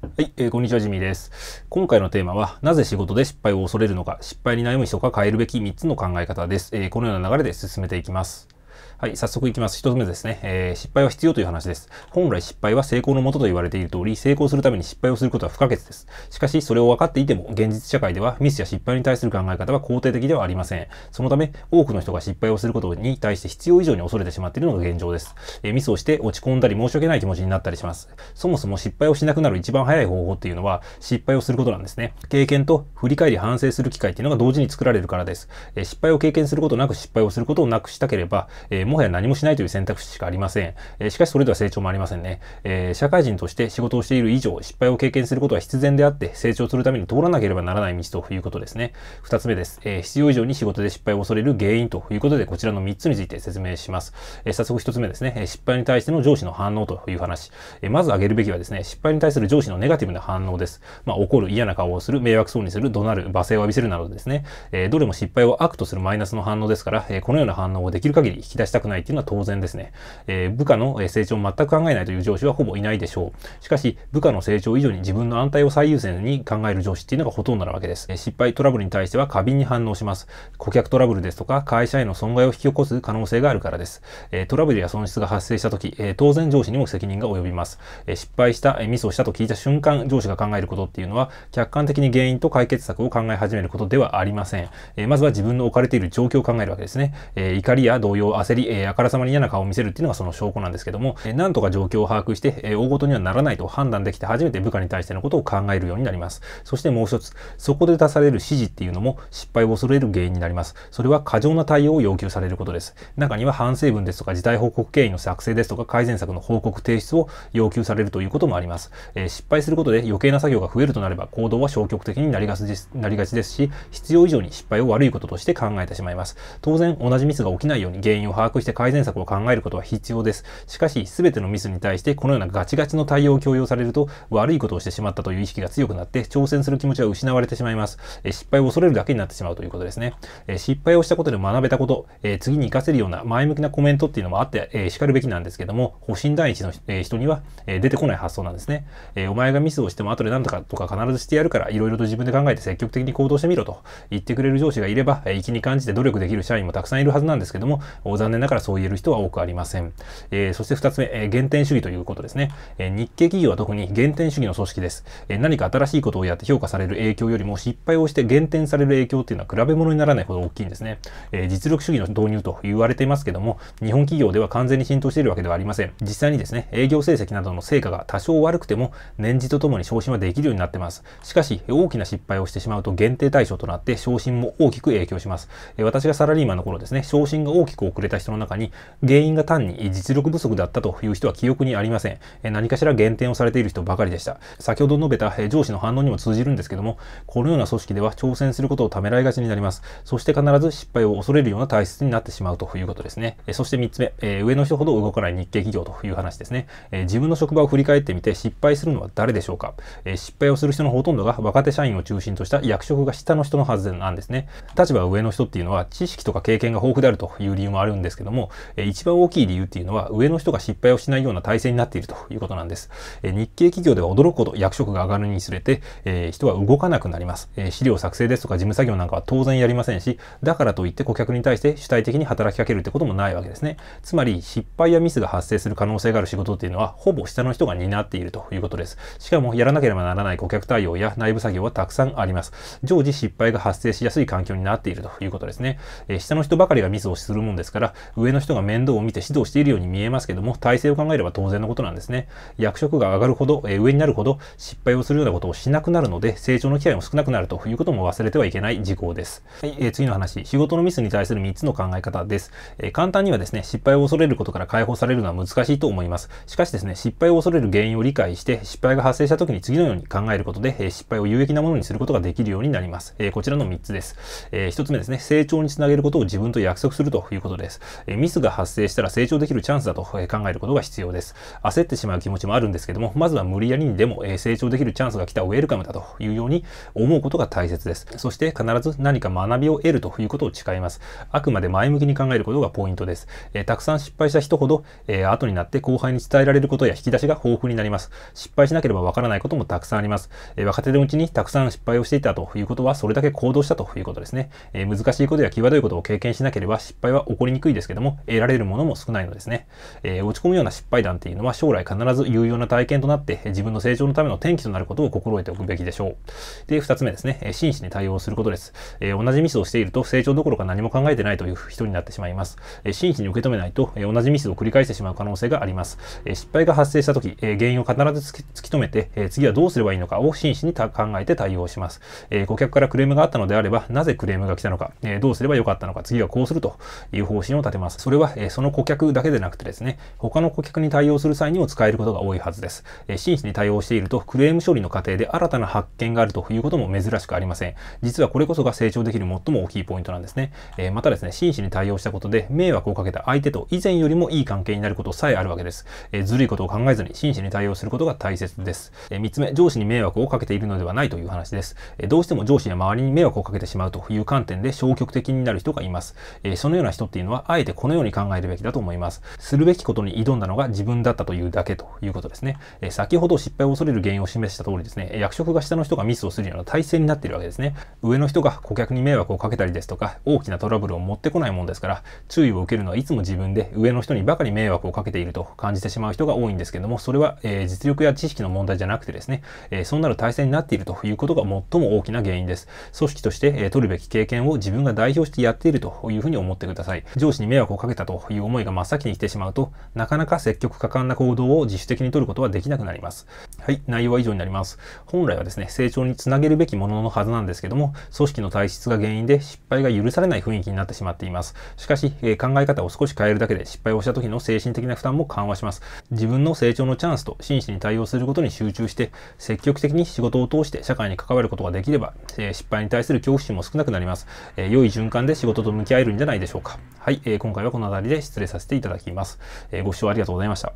はい、えー、こんにちは、ジミーです。今回のテーマは、なぜ仕事で失敗を恐れるのか、失敗に悩む人が変えるべき3つの考え方です。えー、このような流れで進めていきます。はい、早速いきます。一つ目ですね、えー、失敗は必要という話です。本来失敗は成功のもとと言われている通り、成功するために失敗をすることは不可欠です。しかし、それを分かっていても、現実社会ではミスや失敗に対する考え方は肯定的ではありません。そのため、多くの人が失敗をすることに対して必要以上に恐れてしまっているのが現状です。えー、ミスをして落ち込んだり申し訳ない気持ちになったりします。そもそも失敗をしなくなる一番早い方法っていうのは、失敗をすることなんですね。経験と振り返り反省する機会っていうのが同時に作られるからです。えー、失敗を経験することなく失敗をすることをなくしたければ、えー、もはや何もしないという選択肢しかありません。えしかしそれでは成長もありませんね、え社会人として仕事をしている以上、失敗を経験することは必然であって、成長するために通らなければならない道ということですね。2つ目です。え必要以上に仕事で失敗を恐れる原因ということで、こちらの3つについて説明します。え早速1つ目ですね。失敗に対しての上司の反応という話。えまず挙げるべきはですね、失敗に対する上司のネガティブな反応です。まあ、怒る、嫌な顔をする、迷惑そうにする、怒鳴る、罵声を浴びせるなどですね、えどれも失敗を悪とするマイナスの反応ですから、えこのような反応をできる限り引き出したくないっていうのは当然ですね。えー、部下の成長を全く考えないという上司はほぼいないでしょう。しかし、部下の成長以上に自分の安泰を最優先に考える上司っていうのがほとんどなわけです。え失敗トラブルに対しては過敏に反応します。顧客トラブルですとか、会社への損害を引き起こす可能性があるからです。えトラブルや損失が発生したとき、え当然上司にも責任が及びます。え失敗した、えミスをしたと聞いた瞬間、上司が考えることっていうのは、客観的に原因と解決策を考え始めることではありません。えまずは自分の置かれている状況を考えるわけですね。え怒りや動揺、焦焦り、えー、あからさまに嫌な顔を見せるっていうのがその証拠なんですけども、えー、なんとか状況を把握して、えー、大ごとにはならないと判断できて初めて部下に対してのことを考えるようになります。そしてもう一つ、そこで出される指示っていうのも失敗を恐れる原因になります。それは過剰な対応を要求されることです。中には反省文ですとか、事態報告経緯の作成ですとか、改善策の報告提出を要求されるということもあります。えー、失敗することで余計な作業が増えるとなれば、行動は消極的になりがちですなりがちですし、必要以上に失敗を悪いこととして考えてしまいます。当然、同じミスが起きないように原因を把握して改善策を考えることは必要です。しかし、すべてのミスに対してこのようなガチガチの対応を強要されると、悪いことをしてしまったという意識が強くなって、挑戦する気持ちは失われてしまいます。え失敗を恐れるだけになってしまうということですね。え失敗をしたことで学べたこと、え次に活かせるような前向きなコメントっていうのもあって、え叱るべきなんですけども、保身第一の、え人には、え出てこない発想なんですね。えお前がミスをしても後で何とかとか必ずしてやるから、いろいろと自分で考えて積極的に行動してみろと言ってくれる上司がいれば、え気に感じて努力できる社員もたくさんいるはずなんですけども、残念ながらそう言える人は多くありません。えー、そして2つ目、えー、原点主義ということですね、えー、日系企業は特に原点主義の組織です、えー、何か新しいことをやって評価される影響よりも失敗をして減点される影響というのは比べ物にならないほど大きいんですね。えー、実力主義の導入と言われていますけども、日本企業では完全に浸透しているわけではありません。実際にですね、営業成績などの成果が多少悪くても、年次とともに昇進はできるようになってます。しかし、大きな失敗をしてしまうと限定対象となって昇進も大きく影響します。えー、私がサラリーマンの頃ですね、昇進が大きく遅れた人の中に、原因が単に実力不足だったという人は記憶にありません。何かしら減点をされている人ばかりでした。先ほど述べた上司の反応にも通じるんですけども、このような組織では挑戦することをためらいがちになります。そして必ず失敗を恐れるような体質になってしまうということですね。そして3つ目、え上の人ほど動かない日系企業という話ですね、え自分の職場を振り返ってみて失敗するのは誰でしょうか、え失敗をする人のほとんどが若手社員を中心とした役職が下の人のはずなんですね。立場上の人っていうのは知識とか経験が豊富であるという理由もあるんですですけども、一番大きい理由っていうのは、上の人が失敗をしないような体制になっているということなんです。日系企業では驚くほど役職が上がるにつれて、人は動かなくなります。資料作成ですとか事務作業なんかは当然やりませんし、だからといって顧客に対して主体的に働きかけるってこともないわけですね。つまり、失敗やミスが発生する可能性がある仕事っていうのは、ほぼ下の人が担っているということです。しかも、やらなければならない顧客対応や内部作業はたくさんあります。常時失敗が発生しやすい環境になっているということですね。え下の人ばかりがミスをするもんですから、上の人が面倒を見て指導しているように見えますけども、体制を考えれば当然のことなんですね。役職が上がるほど、え上になるほど失敗をするようなことをしなくなるので、成長の機会も少なくなるということも忘れてはいけない事項です。はい、えー、次の話、仕事のミスに対する3つの考え方です、えー、簡単にはですね、失敗を恐れることから解放されるのは難しいと思います。しかしですね、失敗を恐れる原因を理解して、失敗が発生した時に次のように考えることで、えー、失敗を有益なものにすることができるようになります。えこちらの3つです。え1つ目ですね、成長につなげることを自分と約束するということです。。えミスが発生したら成長できるチャンスだと考えることが必要です。焦ってしまう気持ちもあるんですけども、まずは無理やりにでも、え成長できるチャンスが来たウェルカムだというように思うことが大切です。そして必ず何か学びを得るということを誓います。あくまで前向きに考えることがポイントです。えたくさん失敗した人ほど、え後になって後輩に伝えられることや引き出しが豊富になります。失敗しなければわからないこともたくさんあります。え若手のうちにたくさん失敗をしていたということは、それだけ行動したということですね。え難しいことや際どいことを経験しなければ失敗は起こりにくい低いですけども、得られるものも少ないのですね。えー、落ち込むような失敗談っていうのは将来必ず有用な体験となって、自分の成長のための転機となることを心得ておくべきでしょう。で、二つ目ですね、え真摯に対応することです。えー、同じミスをしていると成長どころか何も考えてないという人になってしまいます。えー、真摯に受け止めないと、え同じミスを繰り返してしまう可能性があります。え失敗が発生した時、え原因を必ず突き止めて、え次はどうすればいいのかを真摯に考えて対応します。え顧客からクレームがあったのであれば、なぜクレームが来たのか、えどうすればよかったのか、次はこうするという方針をを立てます。それは、えその顧客だけでなくてですね、他の顧客に対応する際にも使えることが多いはずです。え真摯に対応していると、クレーム処理の過程で新たな発見があるということも珍しくありません。実はこれこそが成長できる最も大きいポイントなんですね。えまたですね、真摯に対応したことで、迷惑をかけた相手と以前よりもいい関係になることさえあるわけです。えずるいことを考えずに真摯に対応することが大切です。え3つ目、上司に迷惑をかけているのではないという話です。えどうしても上司や周りに迷惑をかけてしまうという観点で消極的になる人がいます。えそのような人っていうのはあえてこのように考えるべきだと思います。するべきことに挑んだのが自分だったというだけということですね。え先ほど失敗を恐れる原因を示した通りですね、役職が下の人がミスをするような体制になっているわけですね。上の人が顧客に迷惑をかけたりですとか、大きなトラブルを持ってこないもんですから、注意を受けるのはいつも自分で、上の人にばかり迷惑をかけていると感じてしまう人が多いんですけども、それは、えー、実力や知識の問題じゃなくてですね、えー、そうなる体制になっているということが最も大きな原因です。組織として、えー、取るべき経験を自分が代表してやっているというふうに思ってください。上司ちに迷惑をかけたという思いが真っ先に来てしまうと、なかなか積極果敢な行動を自主的に取ることはできなくなります。はい、内容は以上になります。本来はですね、成長につなげるべきもののはずなんですけども、組織の体質が原因で失敗が許されない雰囲気になってしまっています。しかし、えー、考え方を少し変えるだけで失敗をした時の精神的な負担も緩和します。自分の成長のチャンスと真摯に対応することに集中して、積極的に仕事を通して社会に関わることができれば、えー、失敗に対する恐怖心も少なくなります。えー、良い循環で仕事と向き合えるんじゃないでしょうか。はい、え今回はこの辺りで失礼させていただきます。えご視聴ありがとうございました。